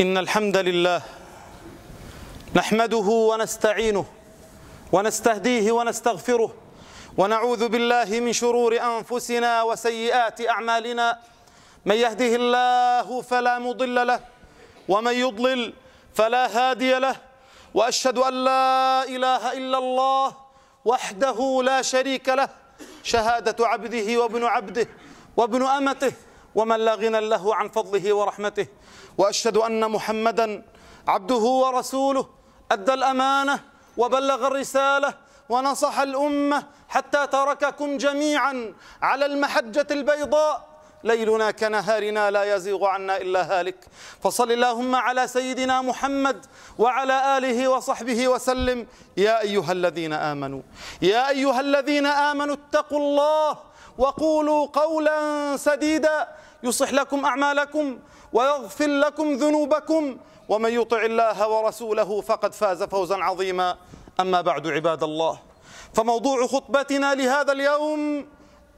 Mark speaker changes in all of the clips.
Speaker 1: إن الحمد لله نحمده ونستعينه ونستهديه ونستغفره ونعوذ بالله من شرور أنفسنا وسيئات أعمالنا من يهده الله فلا مضل له ومن يضلل فلا هادي له وأشهد أن لا إله إلا الله وحده لا شريك له شهادة عبده وابن عبده وابن أمته ومن لا غنى له عن فضله ورحمته وأشهد أن محمدا عبده ورسوله أدى الأمانة وبلغ الرسالة ونصح الأمة حتى ترككم جميعا على المحجة البيضاء ليلنا كنهارنا لا يزيغ عنا إلا هالك فصل اللهم على سيدنا محمد وعلى آله وصحبه وسلم يا أيها الذين آمنوا يا أيها الذين آمنوا اتقوا الله وقولوا قولا سديدا يصلح لكم أعمالكم ويغفر لكم ذنوبكم ومن يطع الله ورسوله فقد فاز فوزا عظيما أما بعد عباد الله فموضوع خطبتنا لهذا اليوم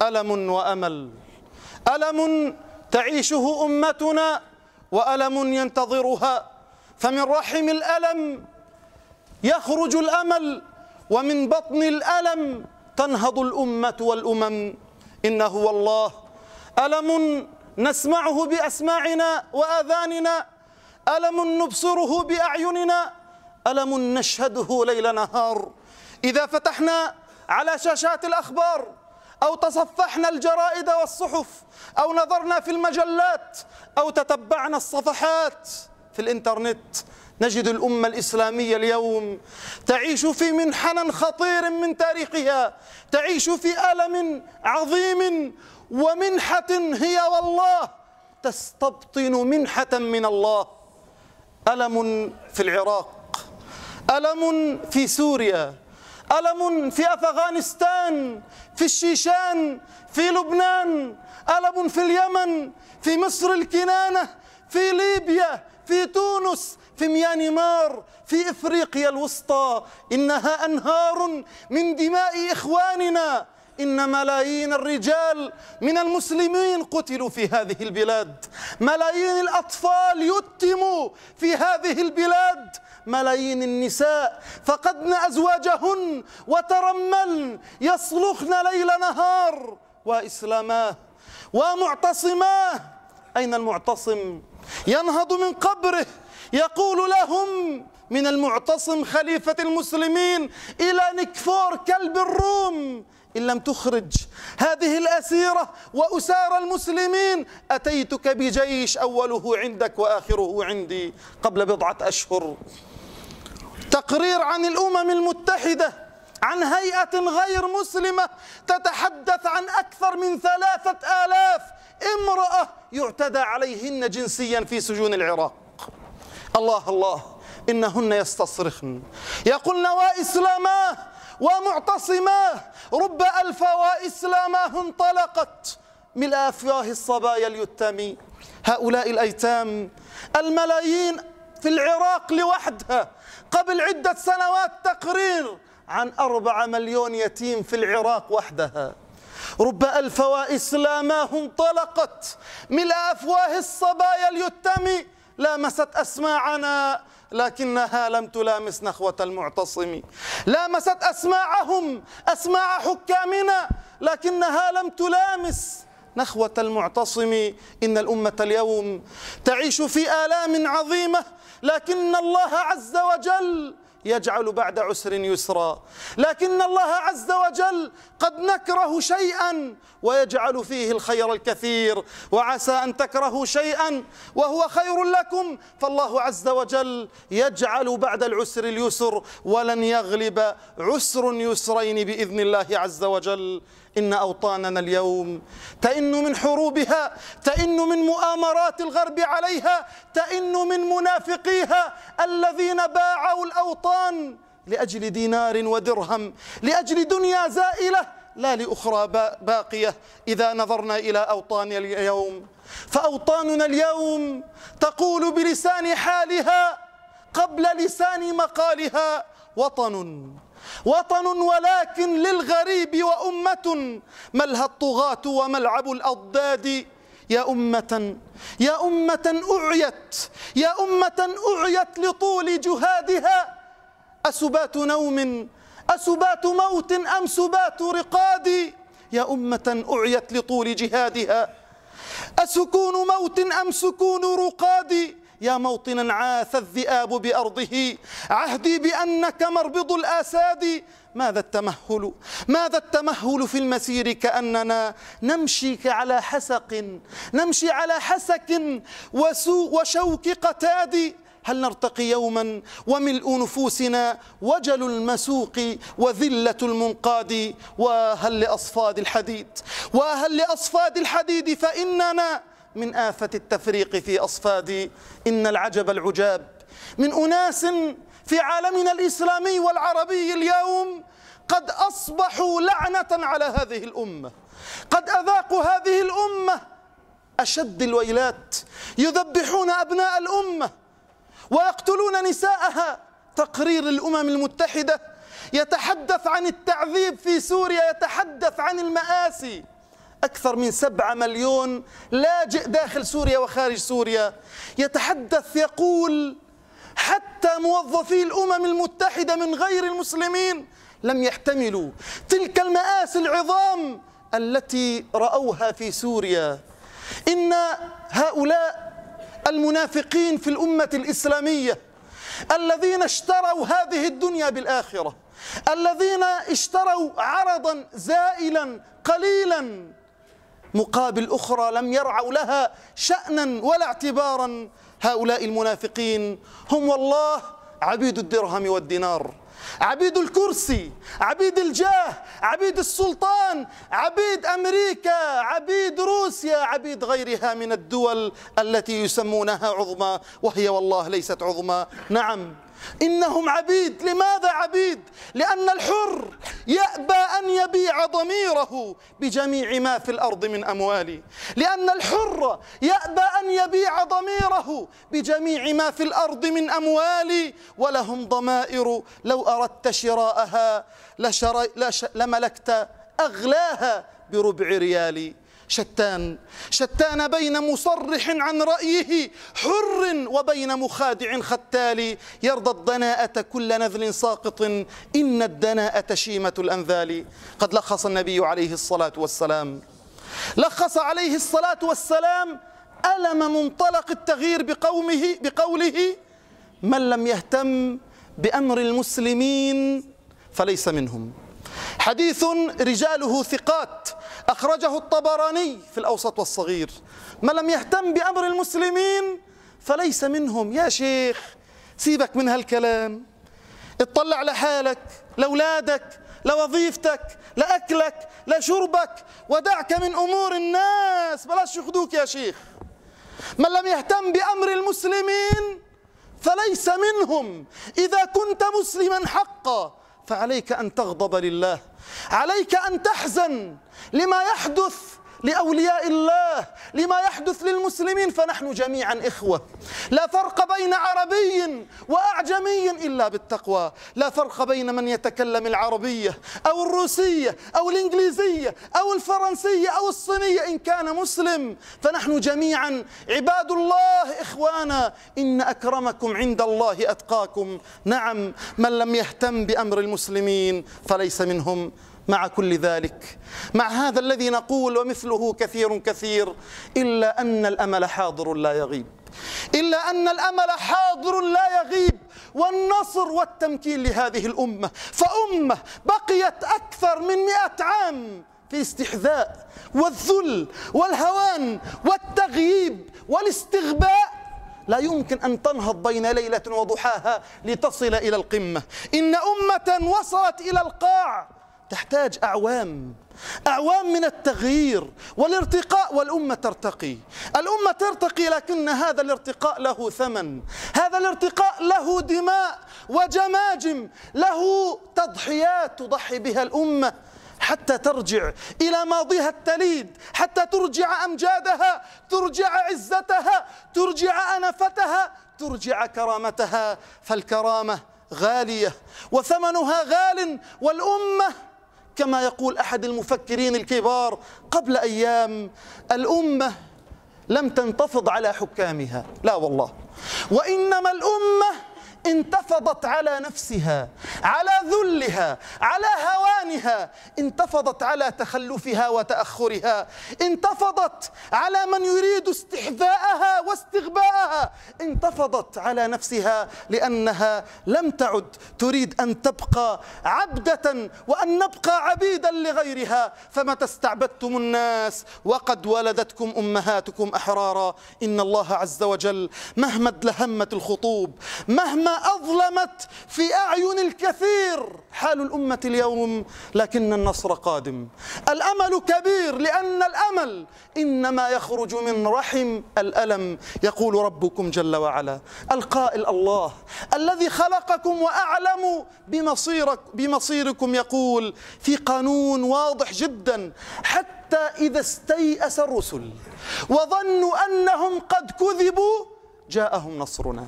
Speaker 1: ألم وأمل ألم تعيشه أمتنا وألم ينتظرها فمن رحم الألم يخرج الأمل ومن بطن الألم تنهض الأمة والأمم إنه هو الله ألم نسمعه بأسماعنا وآذاننا ألم نبصره بأعيننا ألم نشهده ليل نهار إذا فتحنا على شاشات الأخبار أو تصفحنا الجرائد والصحف أو نظرنا في المجلات أو تتبعنا الصفحات في الإنترنت نجد الأمة الإسلامية اليوم تعيش في منحنى خطير من تاريخها تعيش في ألم عظيم ومنحة هي والله تستبطن منحة من الله ألم في العراق ألم في سوريا ألم في أفغانستان في الشيشان في لبنان ألم في اليمن في مصر الكنانة في ليبيا في تونس في ميانمار في إفريقيا الوسطى إنها أنهار من دماء إخواننا إن ملايين الرجال من المسلمين قتلوا في هذه البلاد ملايين الأطفال يتموا في هذه البلاد ملايين النساء فقدن أزواجهن وترملن يصرخن ليل نهار وإسلاماه ومعتصماه أين المعتصم ينهض من قبره يقول لهم من المعتصم خليفة المسلمين إلى نكفور كلب الروم إن لم تخرج هذه الأسيرة وأسار المسلمين أتيتك بجيش أوله عندك وآخره عندي قبل بضعة أشهر تقرير عن الأمم المتحدة عن هيئة غير مسلمة تتحدث عن أكثر من ثلاثة آلاف امرأة يعتدى عليهن جنسيا في سجون العراق الله الله إنهن يستصرخن يقولن وإسلاماه ومعتصماه رب ألف وإسلاماه انطلقت من أفواه الصبايا اليتامي هؤلاء الأيتام الملايين في العراق لوحدها قبل عدة سنوات تقرير عن أربع مليون يتيم في العراق وحدها رب ألف إسلاماه انطلقت ملء أفواه الصبايا اليتم لامست أسماعنا لكنها لم تلامس نخوة المعتصم لامست أسماعهم أسماع حكامنا لكنها لم تلامس نخوة المعتصم إن الأمة اليوم تعيش في آلام عظيمة لكن الله عز وجل يجعل بعد عسر يسرا لكن الله عز وجل قد نكره شيئا ويجعل فيه الخير الكثير وعسى أن تكرهوا شيئا وهو خير لكم فالله عز وجل يجعل بعد العسر اليسر ولن يغلب عسر يسرين بإذن الله عز وجل إن أوطاننا اليوم تئن من حروبها تئن من مؤامرات الغرب عليها تئن من منافقيها الذين باعوا الأوطان لأجل دينار ودرهم لأجل دنيا زائلة لا لأخرى باقية إذا نظرنا إلى أوطاننا اليوم فأوطاننا اليوم تقول بلسان حالها قبل لسان مقالها وطن وطن ولكن للغريب وأمة ملها الطغاة وملعب الأضداد يا أمة يا أمة أعيت يا أمة أعيت لطول جهادها أسبات نوم أسبات موت أم سبات رقاد يا أمة أعيت لطول جهادها أسكون موت أم سكون رقاد يا موطنا عاث الذئاب بأرضه عهدي بأنك مربض الآساد ماذا التمهل ماذا التمهل في المسير كأننا نمشي على حسق نمشي على حسك وسوء وشوك قتاد هل نرتقي يوما وملء نفوسنا وجل المسوق وذلة المنقاد وهل لأصفاد الحديد وهل لأصفاد الحديد فإننا من آفة التفريق في أصفاد إن العجب العجاب من أناس في عالمنا الإسلامي والعربي اليوم قد أصبحوا لعنة على هذه الأمة قد أذاقوا هذه الأمة أشد الويلات يذبحون أبناء الأمة ويقتلون نساءها تقرير الأمم المتحدة يتحدث عن التعذيب في سوريا يتحدث عن المآسي أكثر من سبعة مليون لاجئ داخل سوريا وخارج سوريا يتحدث يقول حتى موظفي الأمم المتحدة من غير المسلمين لم يحتملوا تلك المآسي العظام التي رأوها في سوريا إن هؤلاء المنافقين في الأمة الإسلامية الذين اشتروا هذه الدنيا بالآخرة الذين اشتروا عرضا زائلا قليلا مقابل أخرى لم يرعوا لها شأنا ولا اعتبارا هؤلاء المنافقين هم والله عبيد الدرهم والدينار عبيد الكرسي عبيد الجاه عبيد السلطان عبيد امريكا عبيد روسيا عبيد غيرها من الدول التي يسمونها عظمى وهي والله ليست عظمى نعم إنهم عبيد لماذا عبيد؟ لأن الحر يأبى أن يبيع ضميره بجميع ما في الأرض من أموال لأن الحر يأبى أن يبيع ضميره بجميع ما في الأرض من أموال ولهم ضمائر لو أردت شراءها لشري لملكت أغلاها بربع ريالي شتان شتان بين مصرح عن رأيه حر وبين مخادع ختال يرضى الدناءة كل نذل ساقط إن الدناءة شيمة الأنذال قد لخص النبي عليه الصلاة والسلام لخص عليه الصلاة والسلام ألم منطلق التغيير بقومه بقوله من لم يهتم بأمر المسلمين فليس منهم حديث رجاله ثقات أخرجه الطبراني في الأوسط والصغير من لم يهتم بأمر المسلمين فليس منهم يا شيخ سيبك من هالكلام اطلع لحالك لأولادك لوظيفتك لأكلك لشربك ودعك من أمور الناس بلاش يخدوك يا شيخ من لم يهتم بأمر المسلمين فليس منهم إذا كنت مسلما حقا فعليك أن تغضب لله عليك أن تحزن لما يحدث لأولياء الله لما يحدث للمسلمين فنحن جميعا إخوة لا فرق بين عربي وأعجمي إلا بالتقوى لا فرق بين من يتكلم العربية أو الروسية أو الإنجليزية أو الفرنسية أو الصينية إن كان مسلم فنحن جميعا عباد الله إخوانا إن أكرمكم عند الله أتقاكم نعم من لم يهتم بأمر المسلمين فليس منهم مع كل ذلك مع هذا الذي نقول ومثله كثير كثير إلا أن الأمل حاضر لا يغيب إلا أن الأمل حاضر لا يغيب والنصر والتمكين لهذه الأمة فأمة بقيت أكثر من مئة عام في استحذاء والذل والهوان والتغييب والاستغباء لا يمكن أن تنهض بين ليلة وضحاها لتصل إلى القمة إن أمة وصلت إلى القاع تحتاج أعوام أعوام من التغيير والارتقاء والأمة ترتقي الأمة ترتقي لكن هذا الارتقاء له ثمن هذا الارتقاء له دماء وجماجم له تضحيات تضحي بها الأمة حتى ترجع إلى ماضيها التليد حتى ترجع أمجادها ترجع عزتها ترجع أنفتها ترجع كرامتها فالكرامة غالية وثمنها غال والأمة كما يقول أحد المفكرين الكبار قبل أيام الأمة لم تنتفض على حكامها لا والله وإنما الأمة انتفضت على نفسها على ذلها على هوانها انتفضت على تخلفها وتاخرها انتفضت على من يريد استحذاءها واستغباءها انتفضت على نفسها لانها لم تعد تريد ان تبقى عبده وان نبقى عبيدا لغيرها فمتى استعبدتم الناس وقد ولدتكم امهاتكم احرارا ان الله عز وجل مهما ادلهمت الخطوب مهما أظلمت في أعين الكثير حال الأمة اليوم لكن النصر قادم الأمل كبير لأن الأمل إنما يخرج من رحم الألم يقول ربكم جل وعلا القائل الله الذي خلقكم وأعلم بمصيرك بمصيركم يقول في قانون واضح جدا حتى إذا استيأس الرسل وظنوا أنهم قد كذبوا جاءهم نصرنا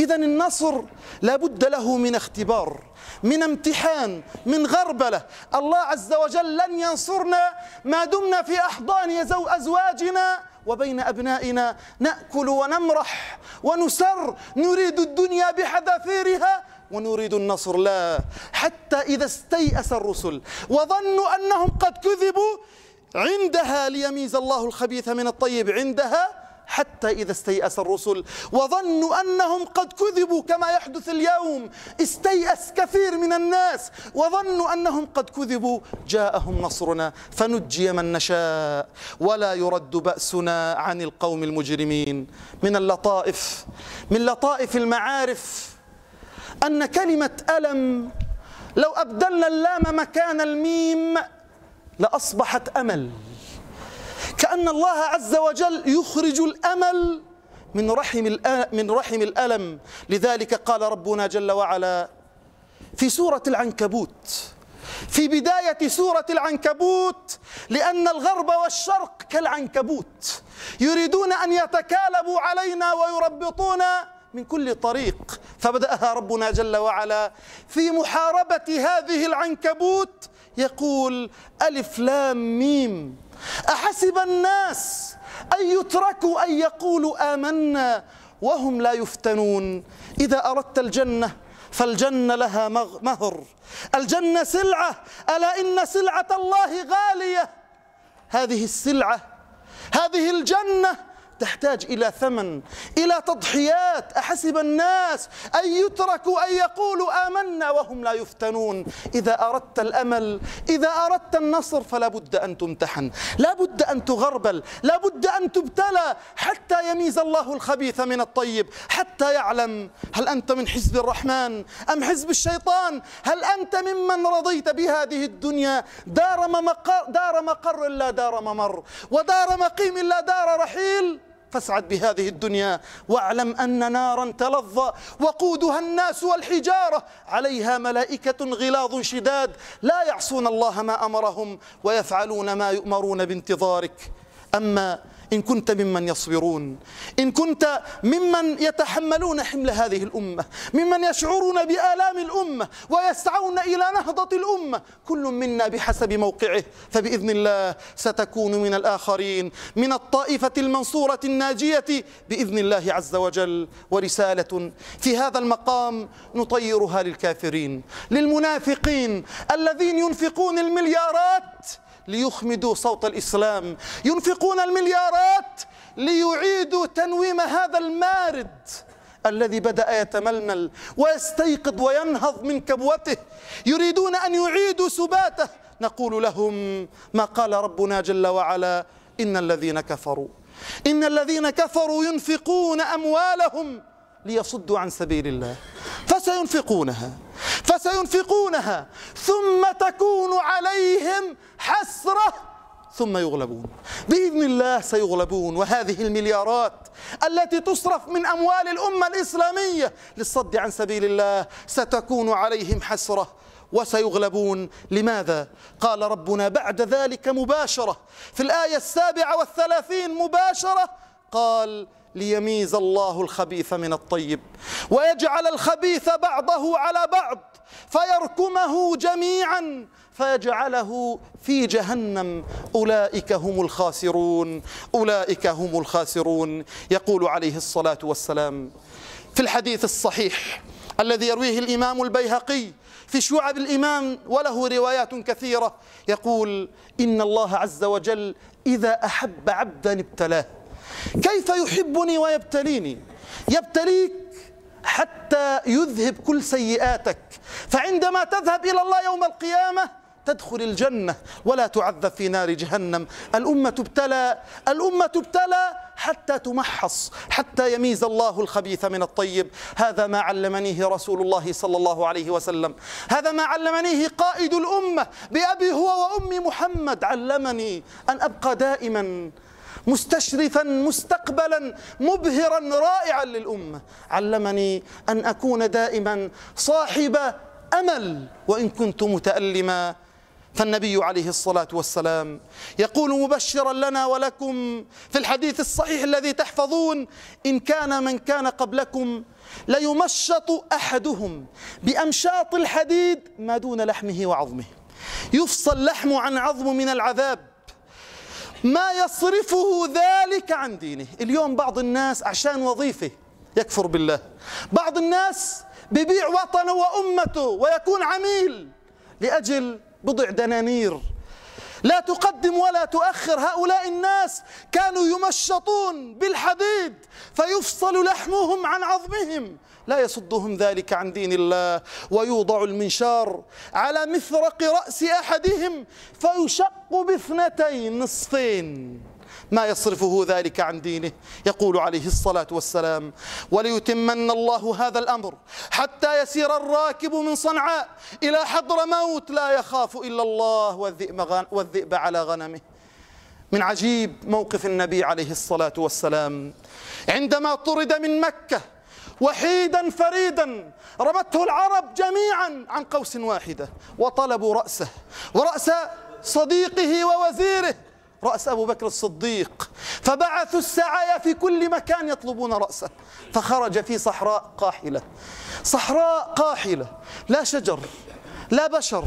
Speaker 1: إذا النصر لابد له من اختبار من امتحان من غربلة الله عز وجل لن ينصرنا ما دمنا في أحضان أزواجنا وبين أبنائنا نأكل ونمرح ونسر نريد الدنيا بحذافيرها ونريد النصر لا حتى إذا استيأس الرسل وظنوا أنهم قد كذبوا عندها ليميز الله الخبيث من الطيب عندها حتى إذا استيأس الرسل وظنوا أنهم قد كذبوا كما يحدث اليوم استيأس كثير من الناس وظنوا أنهم قد كذبوا جاءهم نصرنا فنجي من نشاء ولا يرد بأسنا عن القوم المجرمين من اللطائف من لطائف المعارف أن كلمة ألم لو أبدلنا اللام مكان الميم لأصبحت أمل كأن الله عز وجل يخرج الأمل من رحم من رحم الألم لذلك قال ربنا جل وعلا في سورة العنكبوت في بداية سورة العنكبوت لأن الغرب والشرق كالعنكبوت يريدون أن يتكالبوا علينا ويربطونا من كل طريق فبدأها ربنا جل وعلا في محاربة هذه العنكبوت يقول ألف لام ميم أحسب الناس أن يتركوا أن يقولوا آمنا وهم لا يفتنون إذا أردت الجنة فالجنة لها مهر الجنة سلعة ألا إن سلعة الله غالية هذه السلعة هذه الجنة تحتاج إلى ثمن إلى تضحيات أحسب الناس أن يتركوا أن يقولوا آمنا وهم لا يفتنون إذا أردت الأمل إذا أردت النصر فلا بد أن تمتحن لا بد أن تغربل لا بد أن تبتلى حتى يميز الله الخبيث من الطيب حتى يعلم هل أنت من حزب الرحمن أم حزب الشيطان هل أنت ممن رضيت بهذه الدنيا دار مقر, دار مقر لا دار ممر ودار مقيم لا دار رحيل فاسعد بهذه الدنيا واعلم أن نارا تلظى وقودها الناس والحجارة عليها ملائكة غلاظ شداد لا يعصون الله ما أمرهم ويفعلون ما يؤمرون بانتظارك أما إن كنت ممن يصبرون إن كنت ممن يتحملون حمل هذه الأمة ممن يشعرون بآلام الأمة ويسعون إلى نهضة الأمة كل منا بحسب موقعه فبإذن الله ستكون من الآخرين من الطائفة المنصورة الناجية بإذن الله عز وجل ورسالة في هذا المقام نطيرها للكافرين للمنافقين الذين ينفقون المليارات ليخمدوا صوت الإسلام ينفقون المليارات ليعيدوا تنويم هذا المارد الذي بدأ يتململ ويستيقظ وينهض من كبوته يريدون أن يعيدوا سباته نقول لهم ما قال ربنا جل وعلا إن الذين كفروا إن الذين كفروا ينفقون أموالهم ليصدوا عن سبيل الله فسينفقونها فسينفقونها ثم تكون عليهم حسرة ثم يغلبون بإذن الله سيغلبون وهذه المليارات التي تصرف من أموال الأمة الإسلامية للصد عن سبيل الله ستكون عليهم حسرة وسيغلبون لماذا؟ قال ربنا بعد ذلك مباشرة في الآية السابعة والثلاثين مباشرة قال ليميز الله الخبيث من الطيب ويجعل الخبيث بعضه على بعض فيركمه جميعا فجعله في جهنم أولئك هم الخاسرون أولئك هم الخاسرون يقول عليه الصلاة والسلام في الحديث الصحيح الذي يرويه الإمام البيهقي في شعب الإمام وله روايات كثيرة يقول إن الله عز وجل إذا أحب عبدا ابتلاه كيف يحبني ويبتليني يبتليك حتى يذهب كل سيئاتك فعندما تذهب إلى الله يوم القيامة تدخل الجنة ولا تعذب في نار جهنم الأمة تبتلى الأمة تبتلى حتى تمحص حتى يميز الله الخبيث من الطيب هذا ما علمنيه رسول الله صلى الله عليه وسلم هذا ما علمنيه قائد الأمة بأبي هو وأمي محمد علمني أن أبقى دائما مستشرفا مستقبلا مبهرا رائعا للأمة علمني أن أكون دائما صاحب أمل وإن كنت متألما فالنبي عليه الصلاة والسلام يقول مبشرا لنا ولكم في الحديث الصحيح الذي تحفظون إن كان من كان قبلكم ليمشط أحدهم بأمشاط الحديد ما دون لحمه وعظمه يفصل اللحم عن عظم من العذاب ما يصرفه ذلك عن دينه اليوم بعض الناس عشان وظيفة يكفر بالله بعض الناس ببيع وطنه وأمته ويكون عميل لأجل بضع دنانير لا تقدم ولا تؤخر هؤلاء الناس كانوا يمشطون بالحديد فيفصل لحمهم عن عظمهم لا يصدهم ذلك عن دين الله ويوضع المنشار على مفرق رأس أحدهم فيشق باثنتين نصفين ما يصرفه ذلك عن دينه يقول عليه الصلاة والسلام وليتمن الله هذا الأمر حتى يسير الراكب من صنعاء إلى حضر موت لا يخاف إلا الله والذئب, والذئب على غنمه من عجيب موقف النبي عليه الصلاة والسلام عندما طرد من مكة وحيدا فريدا رمته العرب جميعا عن قوس واحدة وطلبوا رأسه ورأس صديقه ووزيره رأس أبو بكر الصديق فبعثوا السعايا في كل مكان يطلبون رأسه فخرج في صحراء قاحلة صحراء قاحلة لا شجر لا بشر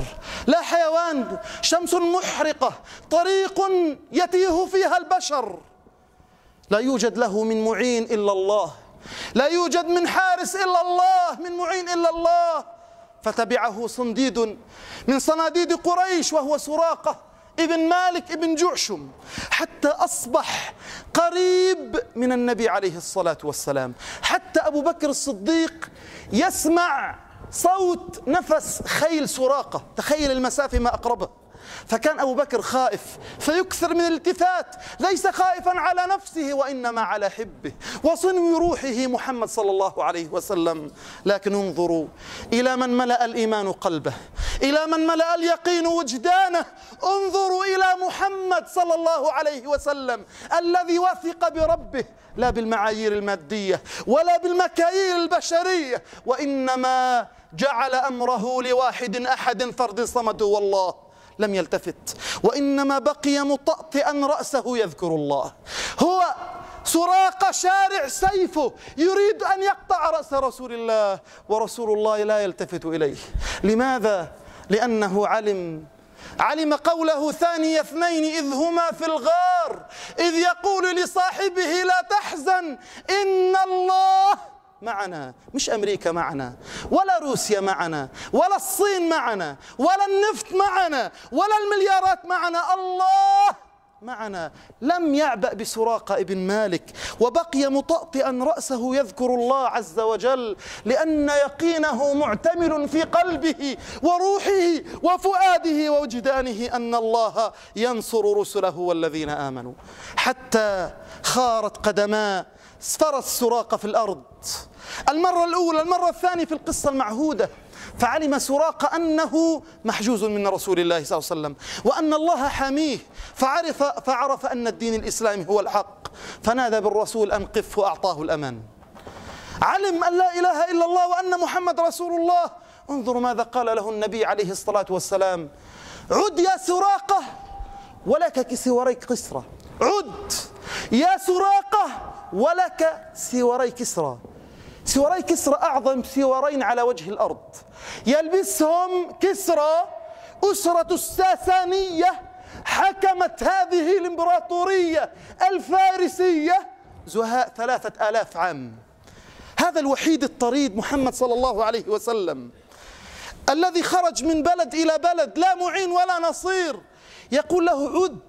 Speaker 1: لا حيوان شمس محرقة طريق يتيه فيها البشر لا يوجد له من معين إلا الله لا يوجد من حارس إلا الله من معين إلا الله فتبعه صنديد من صناديد قريش وهو سراقة ابن مالك ابن جعشم حتى أصبح قريب من النبي عليه الصلاة والسلام حتى أبو بكر الصديق يسمع صوت نفس خيل سراقة تخيل المسافة ما أقربه فكان أبو بكر خائف فيكثر من الالتفات ليس خائفا على نفسه وإنما على حبه وصنو روحه محمد صلى الله عليه وسلم لكن انظروا إلى من ملأ الإيمان قلبه إلى من ملأ اليقين وجدانه انظروا إلى محمد صلى الله عليه وسلم الذي وثق بربه لا بالمعايير المادية ولا بالمكاييل البشرية وإنما جعل أمره لواحد أحد فرد صمد والله لم يلتفت وإنما بقي مطأطئا رأسه يذكر الله هو سراق شارع سيفه يريد أن يقطع رأس رسول الله ورسول الله لا يلتفت إليه لماذا؟ لأنه علم علم قوله ثاني اثنين إذ هما في الغار إذ يقول لصاحبه لا تحزن إن الله معنا مش أمريكا معنا ولا روسيا معنا ولا الصين معنا ولا النفط معنا ولا المليارات معنا الله معنا لم يعبأ بسراقة ابن مالك وبقي مطأطئا رأسه يذكر الله عز وجل لأن يقينه معتمل في قلبه وروحه وفؤاده ووجدانه أن الله ينصر رسله والذين آمنوا حتى خارت قدماه سفر السراقة في الأرض المرة الأولى المرة الثانية في القصة المعهودة فعلم سراقة أنه محجوز من رسول الله صلى الله عليه وسلم وأن الله حاميه فعرف, فعرف أن الدين الإسلامي هو الحق فنادى بالرسول أن قف وأعطاه الأمان علم أن لا إله إلا الله وأن محمد رسول الله انظر ماذا قال له النبي عليه الصلاة والسلام عد يا سراقة ولك كسوريك قسرة عد يا سراقة ولك سواري كسرى سواري كسرى أعظم سوارين على وجه الأرض يلبسهم كسرى أسرة الساسانية حكمت هذه الإمبراطورية الفارسية زهاء ثلاثة آلاف عام هذا الوحيد الطريد محمد صلى الله عليه وسلم الذي خرج من بلد إلى بلد لا معين ولا نصير يقول له عد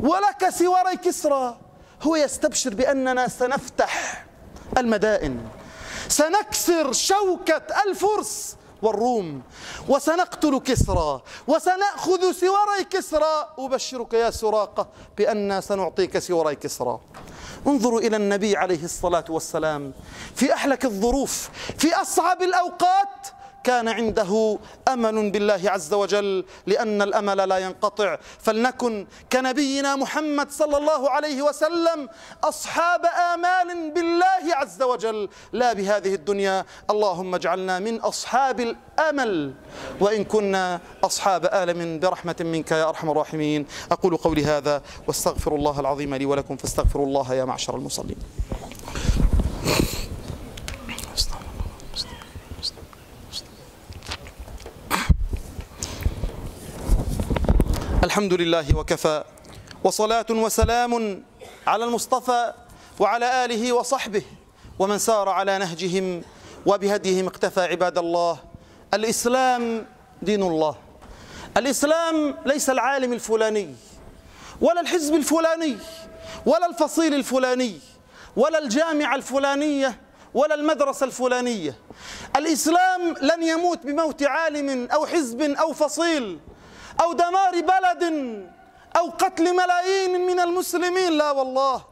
Speaker 1: ولك سواري كسرى هو يستبشر بأننا سنفتح المدائن سنكسر شوكة الفرس والروم وسنقتل كسرى وسنأخذ سواري كسرى أبشرك يا سراقة بأننا سنعطيك سواري كسرى انظروا إلى النبي عليه الصلاة والسلام في أحلك الظروف في أصعب الأوقات كان عنده امل بالله عز وجل لان الامل لا ينقطع فلنكن كنبينا محمد صلى الله عليه وسلم اصحاب امال بالله عز وجل لا بهذه الدنيا اللهم اجعلنا من اصحاب الامل وان كنا اصحاب الم برحمه منك يا ارحم الراحمين اقول قولي هذا واستغفر الله العظيم لي ولكم فاستغفروا الله يا معشر المصلين الحمد لله وكفى وصلاة وسلام على المصطفى وعلى آله وصحبه ومن سار على نهجهم وبهديهم اقتفى عباد الله الإسلام دين الله الإسلام ليس العالم الفلاني ولا الحزب الفلاني ولا الفصيل الفلاني ولا الجامعة الفلانية ولا المدرسة الفلانية الإسلام لن يموت بموت عالم أو حزب أو فصيل أو دمار بلد أو قتل ملايين من المسلمين لا والله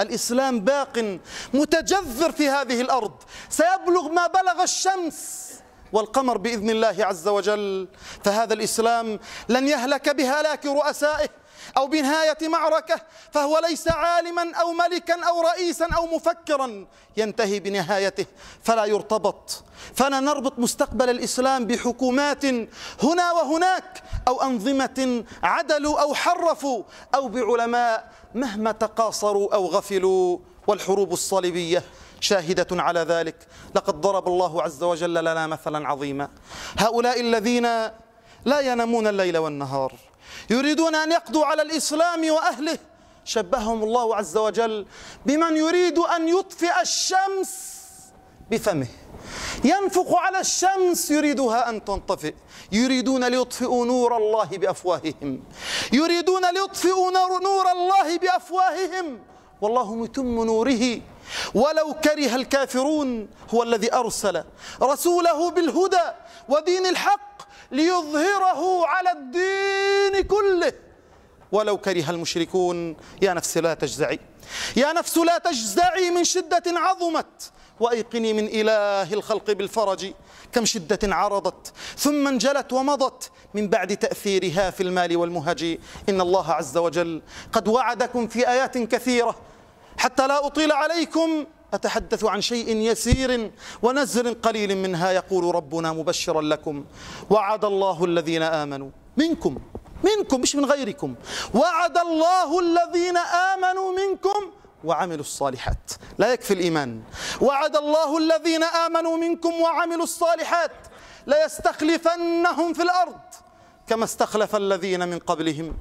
Speaker 1: الإسلام باق متجذر في هذه الأرض سيبلغ ما بلغ الشمس والقمر بإذن الله عز وجل فهذا الإسلام لن يهلك بهلاك رؤسائه أو بنهاية معركة فهو ليس عالما أو ملكا أو رئيسا أو مفكرا ينتهي بنهايته فلا يرتبط فلا نربط مستقبل الإسلام بحكومات هنا وهناك أو أنظمة عدلوا أو حرفوا أو بعلماء مهما تقاصروا أو غفلوا والحروب الصليبية شاهدة على ذلك لقد ضرب الله عز وجل لنا مثلا عظيما هؤلاء الذين لا ينامون الليل والنهار يريدون أن يقضوا على الإسلام وأهله شبههم الله عز وجل بمن يريد أن يطفئ الشمس بفمه ينفق على الشمس يريدها أن تنطفئ يريدون ليطفئوا نور الله بأفواههم يريدون ليطفئوا نور الله بأفواههم والله متم نوره ولو كره الكافرون هو الذي أرسل رسوله بالهدى ودين الحق ليظهره على الدين كله ولو كره المشركون يا نفس لا تجزعي يا نفس لا تجزعي من شدة عظمت وأيقني من إله الخلق بالفرج كم شدة عرضت ثم انجلت ومضت من بعد تأثيرها في المال والمهج إن الله عز وجل قد وعدكم في آيات كثيرة حتى لا أطيل عليكم أتحدث عن شيء يسير ونزل قليل منها يقول ربنا مبشرا لكم وعد الله الذين آمنوا منكم منكم مش من غيركم وعد الله الذين آمنوا منكم وعملوا الصالحات لا يكفي الإيمان وعد الله الذين آمنوا منكم وعملوا الصالحات ليستخلفنهم في الأرض كما استخلف الذين من قبلهم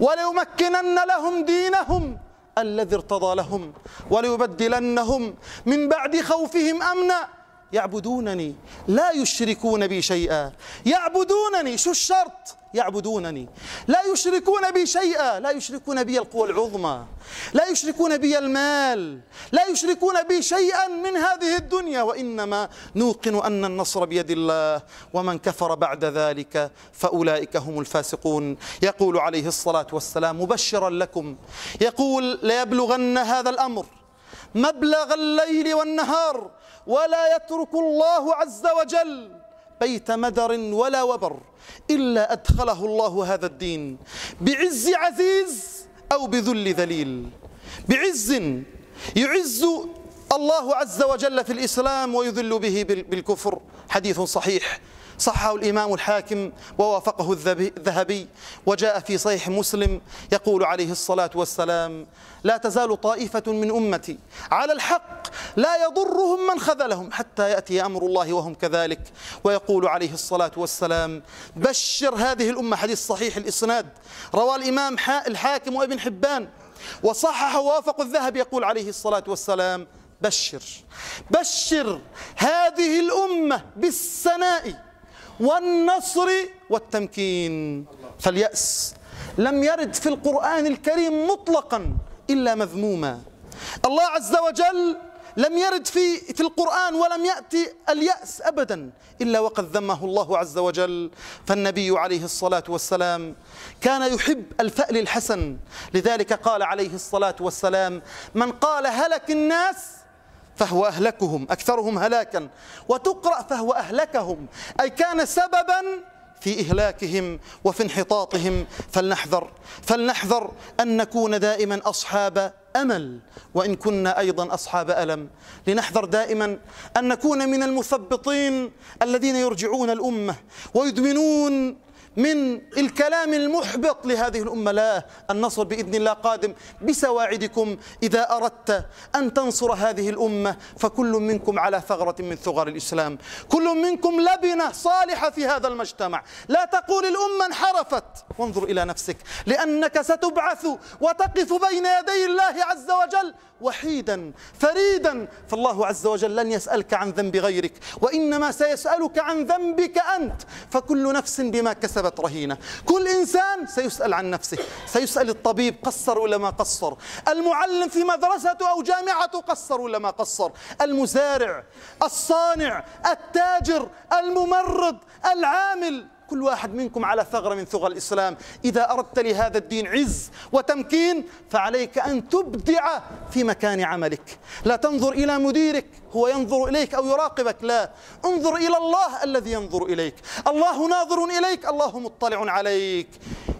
Speaker 1: وليمكنن لهم دينهم الذي ارتضى لهم وليبدلنهم من بعد خوفهم امنا يعبدونني لا يشركون بي شيئا يعبدونني شو الشرط يعبدونني لا يشركون بي شيئا لا يشركون بي القوى العظمى لا يشركون بي المال لا يشركون بي شيئا من هذه الدنيا وإنما نوقن أن النصر بيد الله ومن كفر بعد ذلك فأولئك هم الفاسقون يقول عليه الصلاة والسلام مبشرا لكم يقول ليبلغن هذا الأمر مبلغ الليل والنهار ولا يترك الله عز وجل بيت مدر ولا وبر إلا أدخله الله هذا الدين بعز عزيز أو بذل ذليل بعز يعز الله عز وجل في الإسلام ويذل به بالكفر حديث صحيح صحه الإمام الحاكم ووافقه الذهبي وجاء في صحيح مسلم يقول عليه الصلاة والسلام لا تزال طائفة من أمتي على الحق لا يضرهم من خذلهم حتى يأتي أمر الله وهم كذلك ويقول عليه الصلاة والسلام بشر هذه الأمة حديث صحيح الإسناد روى الإمام الحاكم وابن حبان وصحح وافق الذهب يقول عليه الصلاة والسلام بشر بشر هذه الأمة بالسناء والنصر والتمكين فاليأس لم يرد في القرآن الكريم مطلقا إلا مذموما الله عز وجل لم يرد في في القرآن ولم يأتي اليأس أبدا إلا وقد ذمه الله عز وجل فالنبي عليه الصلاة والسلام كان يحب الفأل الحسن لذلك قال عليه الصلاة والسلام من قال هلك الناس فهو أهلكهم أكثرهم هلاكا وتقرأ فهو أهلكهم أي كان سببا في إهلاكهم وفي انحطاطهم فلنحذر فلنحذر أن نكون دائما أصحاب أمل وإن كنا أيضا أصحاب ألم لنحذر دائما أن نكون من المثبطين الذين يرجعون الأمة ويدمنون من الكلام المحبط لهذه الأمة لا النصر بإذن الله قادم بسواعدكم إذا أردت أن تنصر هذه الأمة فكل منكم على ثغرة من ثغر الإسلام كل منكم لبنة صالحة في هذا المجتمع لا تقول الأمة انحرفت وانظر إلى نفسك لأنك ستبعث وتقف بين يدي الله عز وجل وحيدا فريدا فالله عز وجل لن يسألك عن ذنب غيرك وإنما سيسألك عن ذنبك أنت فكل نفس بما كسبت كسبت رهينة كل إنسان سيسأل عن نفسه سيسأل الطبيب قصر ولا ما قصر المعلم في مدرسته أو جامعته قصر ولا ما قصر المزارع الصانع التاجر الممرض العامل كل واحد منكم على ثغرة من ثغر الإسلام إذا أردت لهذا الدين عز وتمكين فعليك أن تبدع في مكان عملك لا تنظر إلى مديرك هو ينظر إليك أو يراقبك لا انظر إلى الله الذي ينظر إليك الله ناظر إليك الله مطلع عليك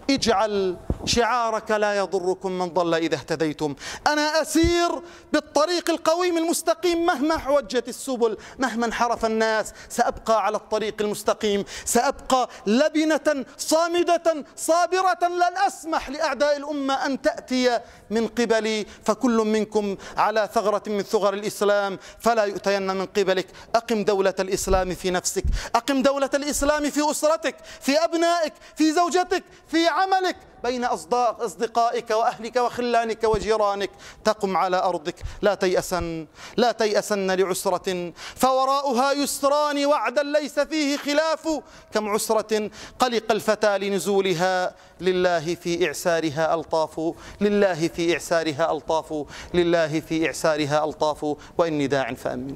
Speaker 1: اجعل شعارك لا يضركم من ضل إذا اهتديتم أنا أسير بالطريق القويم المستقيم مهما حوجت السبل مهما انحرف الناس سأبقى على الطريق المستقيم سأبقى لبنة صامدة صابرة لن أسمح لأعداء الأمة أن تأتي من قبلي فكل منكم على ثغرة من ثغر الإسلام فلا يؤتين من قبلك أقم دولة الإسلام في نفسك أقم دولة الإسلام في أسرتك في أبنائك في زوجتك في عملك بين أصداق أصدقائك وأهلك وخلانك وجيرانك تقم على أرضك لا تيأسن لا تيأسن لعسرة فوراؤها يسران وعدا ليس فيه خلاف كم عسرة قلق الفتى لنزولها لله في إعسارها ألطاف لله في إعسارها ألطاف لله في إعسارها ألطاف وإني داع فأمن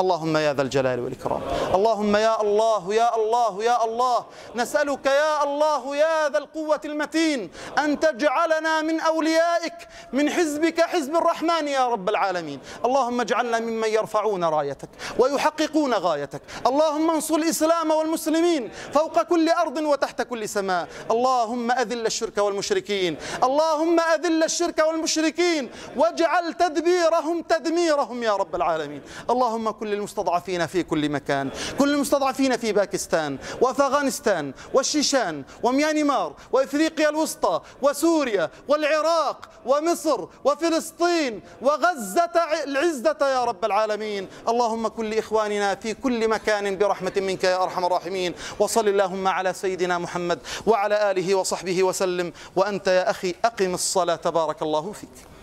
Speaker 1: اللهم يا ذا الجلال والإكرام اللهم يا الله يا الله يا الله نسألك يا الله يا ذا القوة المتين العالمين أن تجعلنا من أوليائك من حزبك حزب الرحمن يا رب العالمين اللهم اجعلنا ممن يرفعون رايتك ويحققون غايتك اللهم انصر الإسلام والمسلمين فوق كل أرض وتحت كل سماء اللهم أذل الشرك والمشركين اللهم أذل الشرك والمشركين واجعل تدبيرهم تدميرهم يا رب العالمين اللهم كل المستضعفين في كل مكان كل المستضعفين في باكستان وأفغانستان والشيشان وميانمار وإفريقيا الوسطى الوسطى وسوريا والعراق ومصر وفلسطين وغزة العزة يا رب العالمين اللهم كن لإخواننا في كل مكان برحمة منك يا أرحم الراحمين وصل اللهم على سيدنا محمد وعلى آله وصحبه وسلم وأنت يا أخي أقم الصلاة بارك الله فيك